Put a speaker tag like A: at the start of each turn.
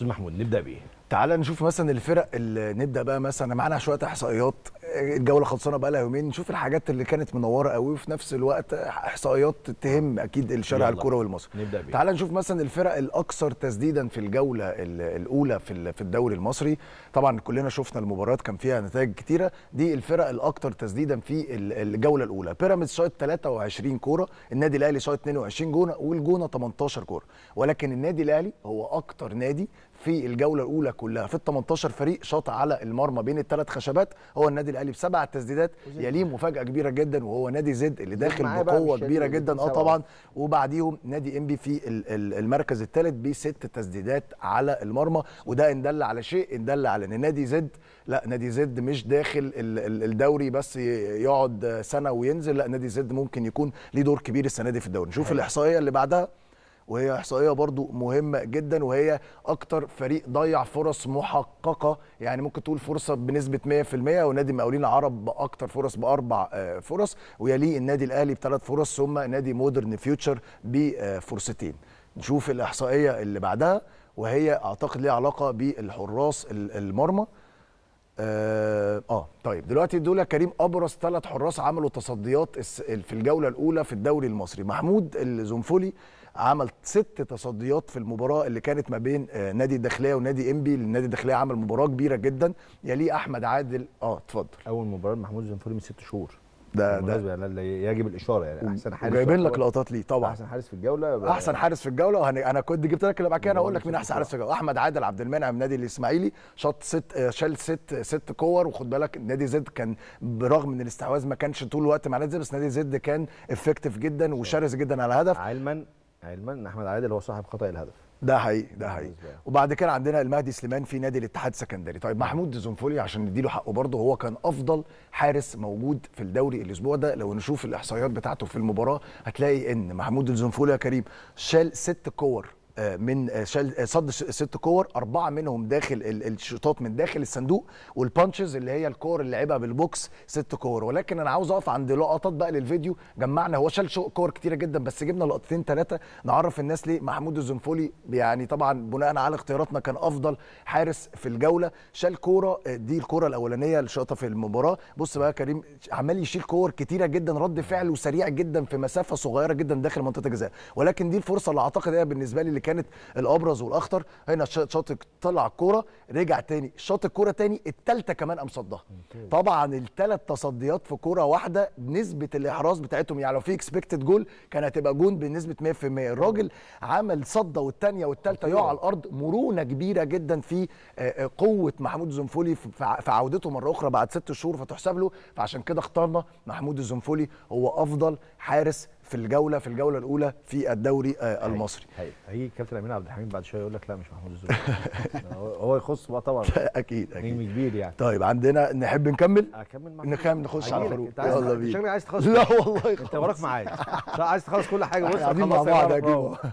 A: استاذ محمود نبدا بايه؟ تعال نشوف مثلا الفرق اللي نبدا بقى مثلا معانا شويه احصائيات الجوله خلصانه بقى لها يومين نشوف الحاجات اللي كانت منوره قوي وفي نفس الوقت احصائيات تهم آه. اكيد الشارع الكروي والمصري تعال نشوف مثلا الفرق الاكثر تسديدا في الجوله الاولى في في الدوري المصري طبعا كلنا شفنا المباراه كان فيها نتائج كتيره دي الفرق الاكثر تسديدا في الجوله الاولى بيراميدز شايط 23 كوره النادي الاهلي شايط 22 جونه والجونه 18 كوره ولكن النادي الاهلي هو اكثر نادي في الجوله الاولى كلها في ال 18 فريق شاط على المرمى بين الثلاث خشبات هو النادي الاهلي الاهلي بسبع تسديدات يليه مفاجاه كبيره جدا وهو نادي زد اللي داخل بقوه كبيره جدا اه طبعا وبعديهم نادي انبي في المركز الثالث بست تسديدات على المرمى وده ان دل على شيء ان دل على ان نادي زد لا نادي زد مش داخل الدوري بس يقعد سنه وينزل لا نادي زد ممكن يكون ليه دور كبير السنه دي في الدوري نشوف الاحصائيه اللي بعدها وهي احصائيه برضو مهمه جدا وهي اكتر فريق ضيع فرص محققه يعني ممكن تقول فرصه بنسبه 100% ونادي المقاولين العرب باكتر فرص باربع آه، فرص ويليه النادي الاهلي بثلاث فرص ثم نادي مودرن فيوتشر بفرصتين نشوف الاحصائيه اللي بعدها وهي اعتقد ليها علاقه بالحراس المرمى آه, اه طيب دلوقتي دول كريم ابرز ثلاث حراس عملوا تصديات في الجوله الاولى في الدوري المصري محمود الزنفولي عمل ست تصديات في المباراه اللي كانت ما بين آه نادي الداخليه ونادي انبي النادي الداخليه عمل مباراه كبيره جدا يليه احمد عادل اه اتفضل اول مباراه محمود الزنفولي من ست شهور ده ده يعني, يعني يجب الاشاره يعني احسن حارس جايبين لك لقطات ليه طبعا احسن حارس في الجوله احسن حارس في الجوله وهن... انا كنت جبت لك اللي بعد كده انا اقول لك مين احسن حارس في الجوله احمد عادل عبد المنعم نادي الاسماعيلي شاط ست آه، شال ست ست كور وخد بالك نادي زد كان برغم ان الاستحواذ ما كانش طول الوقت مع نادي زد بس نادي زد كان افكتيف جدا وشرس جدا على هدف علما علما ان احمد عادل هو صاحب خطا الهدف ده حقيقي ده حقيقي وبعد كده عندنا المهدي سليمان في نادي الاتحاد السكندري طيب نعم. محمود زنفولي عشان نديله حقه برضه هو كان افضل حارس موجود في الدوري الاسبوع ده لو نشوف الاحصائيات بتاعته في المباراه هتلاقي ان محمود زنفولي يا كريم شال ست كور من صد ست كور اربعه منهم داخل الشوطات من داخل الصندوق والبانشز اللي هي الكور اللي لعبها بالبوكس ست كور ولكن انا عاوز اقف عند لقطات بقى للفيديو جمعنا هو شال كور كتيره جدا بس جبنا لقطتين ثلاثه نعرف الناس ليه محمود الزنفولي يعني طبعا بناء على اختياراتنا كان افضل حارس في الجوله شال كوره دي الكوره الاولانيه الشوطه في المباراه بص بقى كريم عمال يشيل كور كتيره جدا رد فعله سريع جدا في مسافه صغيره جدا داخل منطقه الجزاء ولكن دي الفرصه اللي اعتقد هي بالنسبه لي اللي كانت الابرز والاخطر هنا شاط طلع الكوره رجع تاني شاط الكوره تاني الثالثه كمان قام صدها طبعا الثلاث تصديات في كوره واحده نسبه الاحراز بتاعتهم يعني لو في اكسبكتد جول كان هتبقى جون بنسبه 100% الراجل عمل صده والثانيه والثالثه يقع على الارض مرونه كبيره جدا في آه، آه، قوه محمود الزنفولي في عودته مره اخرى بعد ست شهور فتحسب له فعشان كده اخترنا محمود الزنفولي هو افضل حارس في الجوله في الجوله الاولى في الدوري آه المصري هي. هيجي كابتن امين عبد الحميد بعد شويه يقول لك لا مش محمود الزويل هو يخص بقى طبعا اكيد اكيد نجم كبير يعني طيب عندنا نحب نكمل اكمل معاك نكمل نخش على الخروج يلا بينا شكلك عايز تخلص لا والله انت وراك معايا عايز تخلص كل حاجه بص قاعدين مع بعض